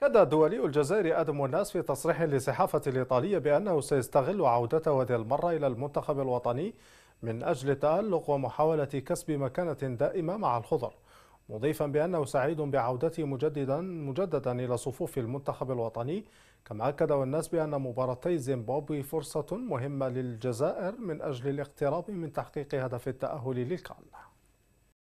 كدى دولي الجزائر آدم الناس في تصريح لصحافة الإيطالية بأنه سيستغل عودته هذه المرة إلى المنتخب الوطني من أجل التألق ومحاولة كسب مكانة دائمة مع الخضر مضيفا بأنه سعيد بعودته مجددا مجددا إلى صفوف المنتخب الوطني كما أكد والناس بأن مباراتي زيمبابوي فرصة مهمة للجزائر من أجل الاقتراب من تحقيق هدف التأهل للكان